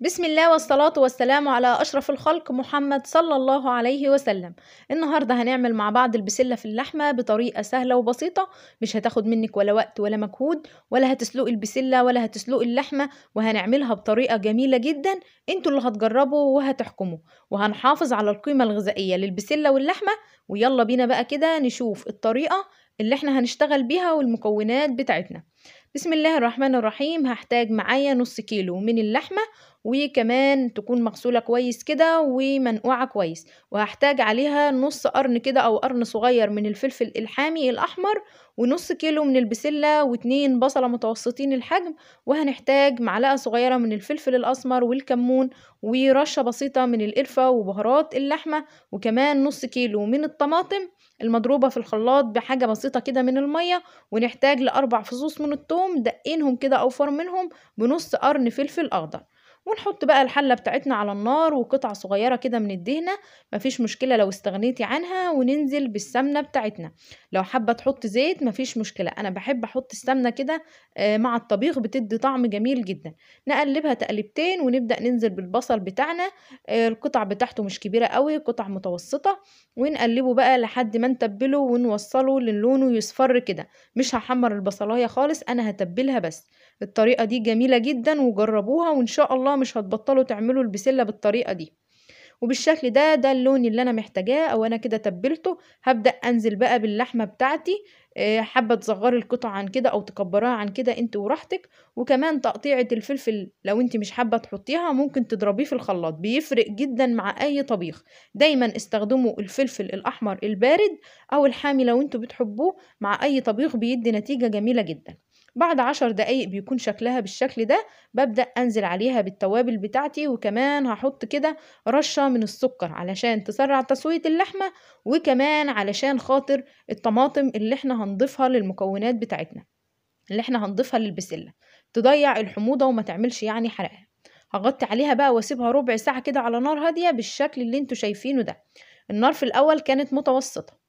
بسم الله والصلاة والسلام على أشرف الخلق محمد صلى الله عليه وسلم النهاردة هنعمل مع بعض البسلة في اللحمة بطريقة سهلة وبسيطة مش هتاخد منك ولا وقت ولا مجهود ولا هتسلق البسلة ولا هتسلق اللحمة وهنعملها بطريقة جميلة جدا انتوا اللي هتجربوا وهتحكموا وهنحافظ على القيمة الغذائية للبسلة واللحمة ويلا بينا بقى كده نشوف الطريقة اللي احنا هنشتغل بيها والمكونات بتاعتنا بسم الله الرحمن الرحيم هحتاج معايا نص كيلو من اللحمة وكمان تكون مغسولة كويس كده ومنقوعة كويس وهحتاج عليها نص قرن كده أو قرن صغير من الفلفل الحامي الأحمر ونص كيلو من البسلة واتنين بصلة متوسطين الحجم وهنحتاج معلقة صغيرة من الفلفل الأسمر والكمون ورشة بسيطة من القرفة وبهارات اللحمة وكمان نص كيلو من الطماطم المضروبة في الخلاط بحاجة بسيطة كده من المية ونحتاج لأربع فصوص من الثوم دقينهم كده أو منهم بنص قرن فلفل أخضر ونحط بقى الحلة بتاعتنا على النار وقطعة صغيرة كده من الدهنة مفيش مشكلة لو استغنيتي عنها وننزل بالسمنة بتاعتنا لو حابة تحط زيت مفيش مشكلة أنا بحب أحط السمنة كده آه، مع الطبيخ بتدي طعم جميل جدا نقلبها تقلبتين ونبدأ ننزل بالبصل بتاعنا آه، القطع بتاعته مش كبيرة قوي قطع متوسطة ونقلبه بقى لحد ما نتبله ونوصله للونه يصفر كده مش هحمر البصلاية خالص أنا هتبلها بس الطريقة دي جميلة جدا وجربوها وان شاء الله مش هتبطلوا تعملوا البسلة بالطريقة دي وبالشكل ده ده اللون اللي انا محتاجاه او انا كده تبلته هبدأ انزل بقى باللحمة بتاعتي آه، حابة تصغري القطع عن كده او تكبريها عن كده انت وراحتك وكمان تقطيعة الفلفل لو انت مش حابة تحطيها ممكن تضربيه في الخلاط بيفرق جدا مع اي طبيخ دايما استخدموا الفلفل الاحمر البارد او الحامي لو انتوا بتحبوه مع اي طبيخ بيدي نتيجة جميلة جدا بعد عشر دقايق بيكون شكلها بالشكل ده ببدأ أنزل عليها بالتوابل بتاعتي وكمان هحط كده رشة من السكر علشان تسرع تسوية اللحمة وكمان علشان خاطر الطماطم اللي احنا هنضيفها للمكونات بتاعتنا اللي احنا هنضيفها للبسلة تضيع الحموضة وما تعملش يعني حرقها هغطي عليها بقى واسيبها ربع ساعة كده على نار هادية بالشكل اللي انتوا شايفينه ده النار في الأول كانت متوسطة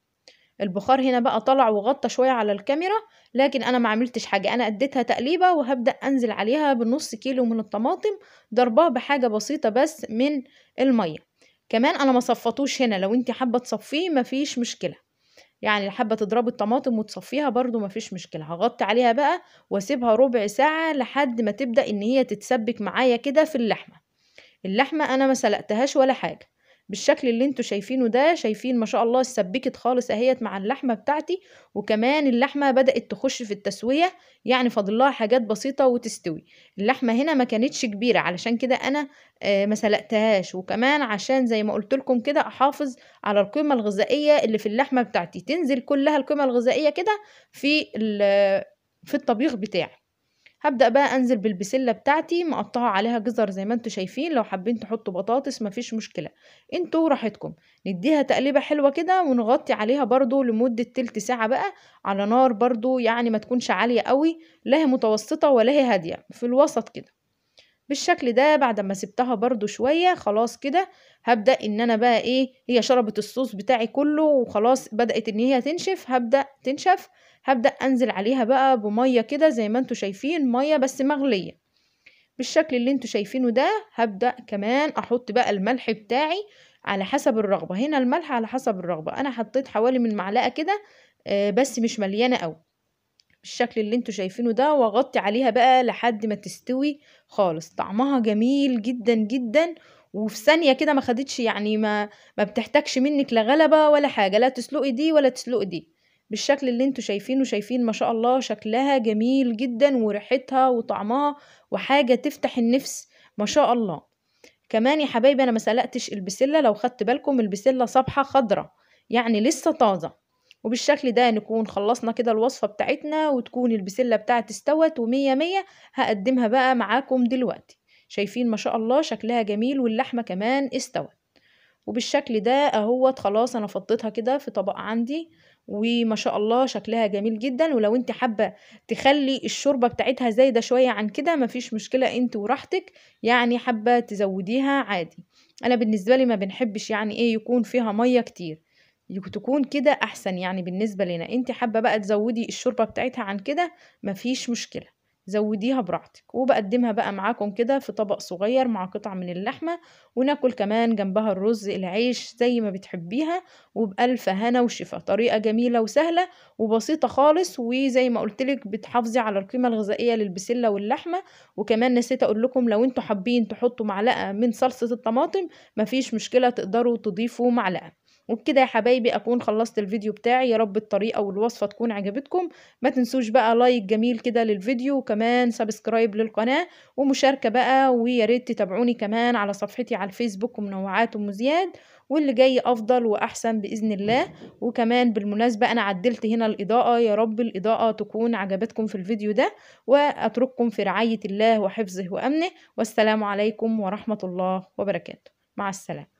البخار هنا بقى طلع وغطى شوية على الكاميرا لكن انا ما عملتش حاجة انا اديتها تقليبة وهبدأ انزل عليها بنص كيلو من الطماطم ضربها بحاجة بسيطة بس من المية كمان انا ما صفتوش هنا لو انت حابة تصفيه مفيش مشكلة يعني حابة تضربي الطماطم وتصفيها برضو مفيش مشكلة هغطي عليها بقى واسيبها ربع ساعة لحد ما تبدأ ان هي تتسبك معايا كده في اللحمة اللحمة انا ما سلقتهاش ولا حاجة بالشكل اللي انتوا شايفينه ده شايفين ما شاء الله اتسبكت خالص اهيت مع اللحمه بتاعتي وكمان اللحمه بدات تخش في التسويه يعني فاضل لها حاجات بسيطه وتستوي اللحمه هنا ما كانتش كبيره علشان كده انا آه، ما سلقتهاش وكمان عشان زي ما قلت لكم كده احافظ على القيمه الغذائيه اللي في اللحمه بتاعتي تنزل كلها القيمه الغذائيه كده في في الطبيخ بتاعي هبدأ بقى أنزل بالبسلة بتاعتي مقطعة عليها جزر زي ما انتوا شايفين لو حابين تحطوا بطاطس مفيش مشكلة انتوا راحتكم نديها تقليبة حلوة كده ونغطي عليها برضو لمدة تلت ساعة بقى على نار برضو يعني ما تكونش عالية قوي لا هي متوسطة ولا هي هادية في الوسط كده بالشكل ده بعد ما سبتها برضو شوية خلاص كده هبدأ ان انا بقى ايه هي شربت الصوص بتاعي كله وخلاص بدأت ان هي تنشف هبدأ تنشف هبدأ انزل عليها بقى بمية كده زي ما انتوا شايفين مية بس مغلية بالشكل اللي انتوا شايفينه ده هبدأ كمان احط بقى الملح بتاعي على حسب الرغبة هنا الملح على حسب الرغبة انا حطيت حوالي من معلقة كده آه، بس مش مليانة قوي بالشكل اللي انتوا شايفينه ده واغطي عليها بقى لحد ما تستوي خالص طعمها جميل جدا جدا وفي ثانيه كده ما خدتش يعني ما ما بتحتاجش منك لا غلبه ولا حاجه لا تسلقي دي ولا تسلقي دي بالشكل اللي انتوا شايفينه شايفين ما شاء الله شكلها جميل جدا وريحتها وطعمها وحاجه تفتح النفس ما شاء الله كمان يا حبايبي انا ما سلقتش البسله لو خدت بالكم البسله صبحه خضره يعني لسه طازه وبالشكل ده نكون خلصنا كده الوصفة بتاعتنا وتكون البسلة بتاعتي استوت ومية مية هقدمها بقى معاكم دلوقتي شايفين ما شاء الله شكلها جميل واللحمة كمان استوت وبالشكل ده اهوت خلاص انا فضيتها كده في طبق عندي وما شاء الله شكلها جميل جدا ولو انت حابه تخلي الشوربه بتاعتها زايده شويه عن كده مفيش مشكله انت وراحتك يعني حابه تزوديها عادي انا بالنسبه لي ما بنحبش يعني ايه يكون فيها ميه كتير تكون كده احسن يعني بالنسبه لنا انت حابه بقى تزودي الشوربه بتاعتها عن كده مفيش مشكله زوديها براحتك وبقدمها بقى معاكم كده في طبق صغير مع قطع من اللحمه وناكل كمان جنبها الرز العيش زي ما بتحبيها وبالف هنا وشفا طريقه جميله وسهله وبسيطه خالص وزي ما قلتلك بتحافظي على القيمه الغذائيه للبسله واللحمه وكمان نسيت اقول لكم لو انتوا حابين تحطوا معلقه من صلصه الطماطم مفيش مشكله تقدروا تضيفوا معلقه وبكده يا حبايبي اكون خلصت الفيديو بتاعي يا رب الطريقه والوصفه تكون عجبتكم ما تنسوش بقى لايك جميل كده للفيديو وكمان سبسكرايب للقناه ومشاركه بقى ويا ريت تتابعوني كمان على صفحتي على الفيسبوك ومنوعات ام زياد واللي جاي افضل واحسن باذن الله وكمان بالمناسبه انا عدلت هنا الاضاءه يا رب الاضاءه تكون عجبتكم في الفيديو ده واترككم في رعايه الله وحفظه وامنه والسلام عليكم ورحمه الله وبركاته مع السلامه